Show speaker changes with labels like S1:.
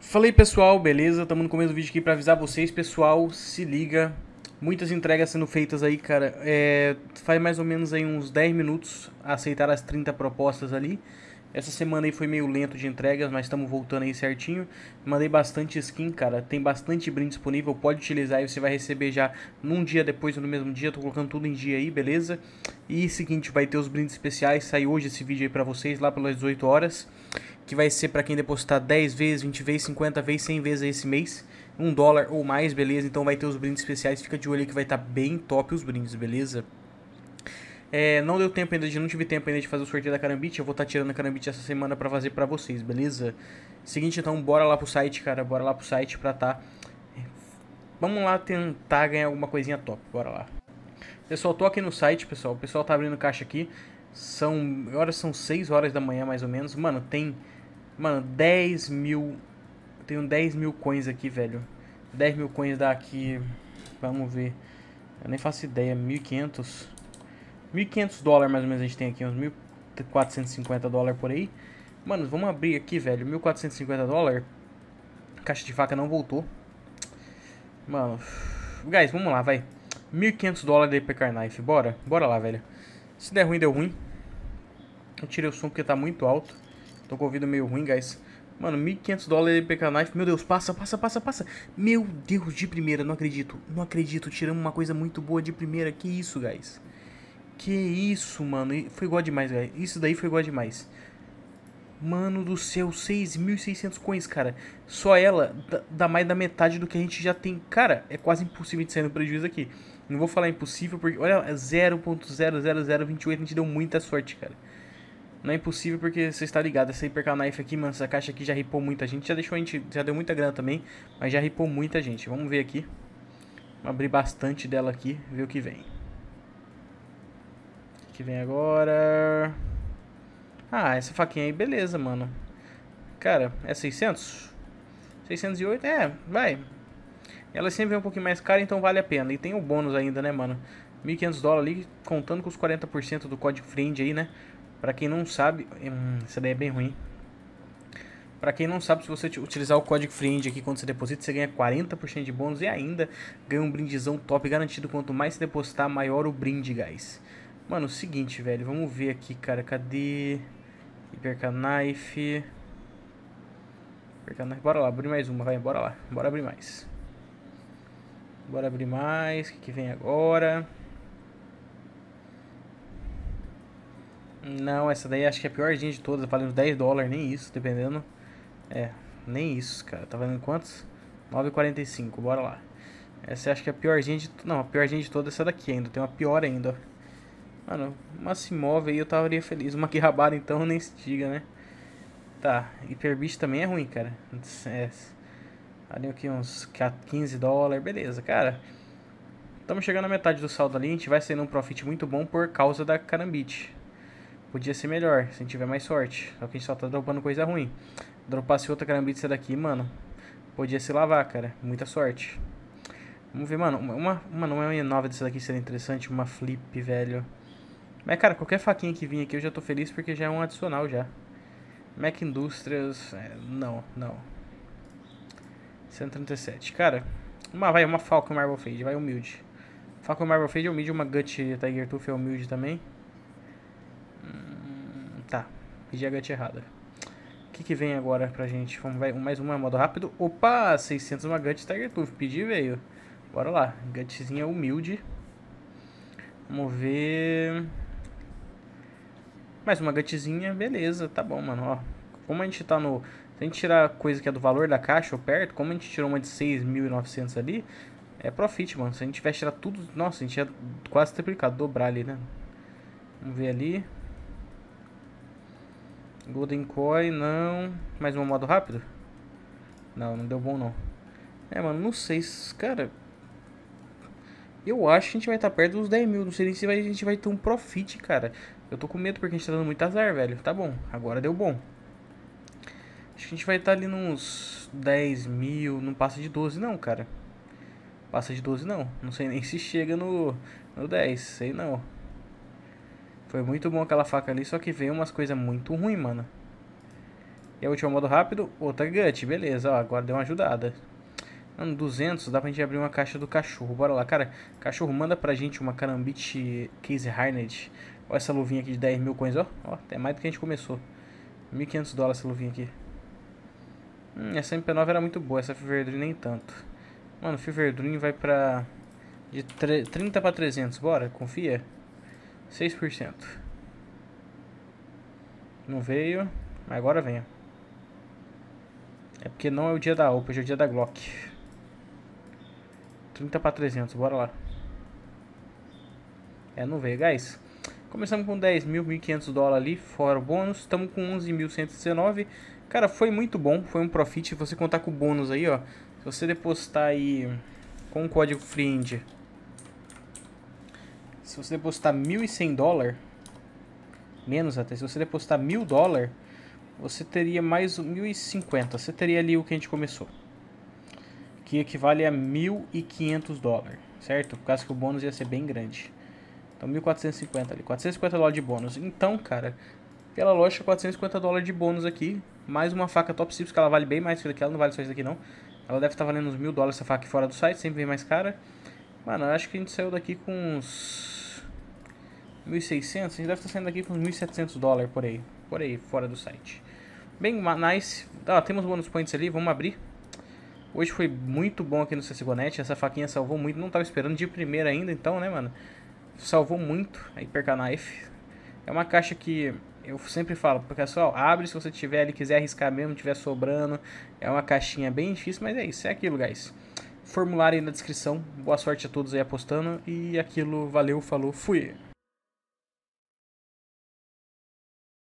S1: Falei pessoal, beleza? Estamos no começo do vídeo aqui para avisar vocês, pessoal, se liga. Muitas entregas sendo feitas aí, cara. É, faz mais ou menos aí uns 10 minutos aceitar as 30 propostas ali. Essa semana aí foi meio lento de entregas, mas estamos voltando aí certinho. Mandei bastante skin, cara. Tem bastante brinde disponível, pode utilizar e você vai receber já num dia depois ou no mesmo dia. Tô colocando tudo em dia aí, beleza? E seguinte, vai ter os brindes especiais. Sai hoje esse vídeo aí pra vocês, lá pelas 18 horas. Que vai ser para quem depositar 10 vezes, 20 vezes, 50 vezes, 100 vezes esse mês. 1 dólar ou mais, beleza? Então vai ter os brindes especiais. Fica de olho aí que vai estar tá bem top os brindes, beleza? É, não deu tempo ainda de, não tive tempo ainda de fazer o sorteio da Carambit. Eu vou estar tá tirando a Carambit essa semana para fazer para vocês, beleza? Seguinte, então, bora lá pro site, cara. Bora lá pro site pra tá. Vamos lá tentar ganhar alguma coisinha top. Bora lá. Pessoal, tô aqui no site, pessoal. O pessoal tá abrindo caixa aqui. São. Agora são 6 horas da manhã, mais ou menos. Mano, tem. Mano, 10 mil. Tenho 10 mil coins aqui, velho. 10 mil coins daqui Vamos ver. Eu nem faço ideia. 1500. 1.500 dólares mais ou menos a gente tem aqui, uns 1.450 dólares por aí. Mano, vamos abrir aqui, velho. 1.450 dólares. Caixa de faca não voltou. Mano. Guys, vamos lá, vai. 1.500 dólares de Pecar Knife. Bora. Bora lá, velho. Se der ruim, deu ruim. Eu tirei o som porque tá muito alto. Tô com o ouvido meio ruim, guys. Mano, 1.500 dólares de PK Knife. Meu Deus, passa, passa, passa, passa. Meu Deus, de primeira, não acredito. Não acredito, tiramos uma coisa muito boa de primeira. Que isso, guys. Que isso, mano. Foi igual demais, velho. Isso daí foi igual demais. Mano do céu, 6.600 coins, cara. Só ela dá mais da metade do que a gente já tem. Cara, é quase impossível de sair no prejuízo aqui. Não vou falar impossível, porque olha, 0.00028, é a gente deu muita sorte, cara. Não é impossível porque você está ligado, essa Hypercar Knife aqui, mano, essa caixa aqui já ripou muita gente, já deixou a gente, já deu muita grana também, mas já ripou muita gente. Vamos ver aqui. Vamos abrir bastante dela aqui, ver o que vem que vem agora. Ah, essa faquinha aí, beleza, mano. Cara, é 600? 608? É, vai. Ela é sempre é um pouquinho mais cara, então vale a pena. E tem o bônus ainda, né, mano? 1.500 dólares ali, contando com os 40% do código friend aí, né? Pra quem não sabe... Hum, essa daí é bem ruim. Pra quem não sabe, se você utilizar o código FRIEND aqui quando você deposita, você ganha 40% de bônus e ainda ganha um brindezão top garantido. Quanto mais você depositar, maior o brinde, guys. Mano, o seguinte, velho. Vamos ver aqui, cara. Cadê? Hipercanife. knife Bora lá, abrir mais uma, vai. Bora lá. Bora abrir mais. Bora abrir mais. O que, que vem agora? Não, essa daí acho que é a piorzinha de todas. Tá valendo 10 dólares, nem isso, dependendo. É, nem isso, cara. Tá valendo quantos? 9,45, bora lá. Essa acho que é a pior de... Não, a piorzinha de todas é essa daqui ainda. Tem uma pior ainda, ó. Mano, uma se move aí eu estaria feliz. Uma que então nem se diga, né? Tá, hiperbit também é ruim, cara. É, ali aqui uns 15 dólares, beleza, cara. Estamos chegando à metade do saldo ali, a gente vai sair num profit muito bom por causa da Carambit. Podia ser melhor, se a gente tiver mais sorte. Só que a gente só tá dropando coisa ruim. Dropasse outra Carambit daqui, mano. Podia se lavar, cara. Muita sorte. Vamos ver, mano. Uma, uma não é uma 9 dessa daqui seria interessante. Uma flip, velho. Mas, cara, qualquer faquinha que vinha aqui eu já tô feliz porque já é um adicional já. Mac Industrias é, não, não. 137. Cara, uma, vai, uma Falcon Marble Fade, vai humilde. Falcon Marble Fade é humilde, uma Gut Tiger Tooth é humilde também. Hum, tá, pedi a Gut errada. O que, que vem agora pra gente? Vamos, vai, mais uma modo rápido. Opa, 600 uma Gut Tiger Tooth, pedi veio. Bora lá, Gutzinha humilde. Vamos ver... Mais uma gatizinha, beleza, tá bom, mano. Ó, como a gente tá no. Se a gente tirar coisa que é do valor da caixa ou perto, como a gente tirou uma de 6.900 ali, é profit, mano. Se a gente tivesse tirar tudo. Nossa, a gente ia quase triplicado, dobrar ali, né? Vamos ver ali. Golden Coin, não. Mais um modo rápido? Não, não deu bom não. É, mano, não sei. Cara. Eu acho que a gente vai estar tá perto dos 10 mil. Não sei nem se vai, a gente vai ter um profit, cara. Eu tô com medo porque a gente tá dando muito azar, velho. Tá bom, agora deu bom. Acho que a gente vai estar tá ali nos 10 mil, não passa de 12 não, cara. Passa de 12 não. Não sei nem se chega no, no 10, sei não. Foi muito bom aquela faca ali, só que veio umas coisas muito ruins, mano. E a última modo rápido, outra gut, beleza, ó, agora deu uma ajudada. Mano, 200, dá pra gente abrir uma caixa do cachorro, bora lá. Cara, cachorro, manda pra gente uma Karambit case harned Olha essa luvinha aqui de 10 mil coins, ó. ó é mais do que a gente começou. 1.500 dólares essa luvinha aqui. Hum, essa MP9 era muito boa, essa Fiverdrin nem tanto. Mano, Fiverdrin vai pra... De 30 pra 300, bora, confia. 6%. Não veio, mas agora vem. É porque não é o dia da OPA, hoje é o dia da Glock. 30 pra 300, bora lá. É, não veio, guys. Começamos com 10.500 dólares ali, fora o bônus. Estamos com 11.119. Cara, foi muito bom. Foi um profit. Você contar com o bônus aí, ó. Se você depositar aí com o código FRIEND. Se você depositar 1.100 dólares. Menos até. Se você depositar 1.000 dólares. Você teria mais 1.050. Você teria ali o que a gente começou. Que equivale a 1.500 dólares. Certo? Por causa que o bônus ia ser bem grande. Então 1.450 ali, 450 dólares de bônus. Então, cara, pela loja 450 dólares de bônus aqui, mais uma faca top simples, que ela vale bem mais que ela, não vale só isso aqui não. Ela deve estar tá valendo uns mil dólares essa faca fora do site, sempre vem mais cara. Mano, eu acho que a gente saiu daqui com uns 1.600, a gente deve estar tá saindo daqui com uns 1.700 dólares por aí, por aí, fora do site. Bem, nice. Ah, temos bônus points ali, vamos abrir. Hoje foi muito bom aqui no CSGONET, essa faquinha salvou muito, não estava esperando de primeira ainda, então, né, mano? salvou muito a Hyperknife. É uma caixa que eu sempre falo, pessoal, abre se você tiver ele quiser arriscar mesmo, tiver sobrando. É uma caixinha bem difícil, mas é isso, é aquilo, guys. Formulário aí na descrição. Boa sorte a todos aí apostando. E aquilo, valeu, falou, fui!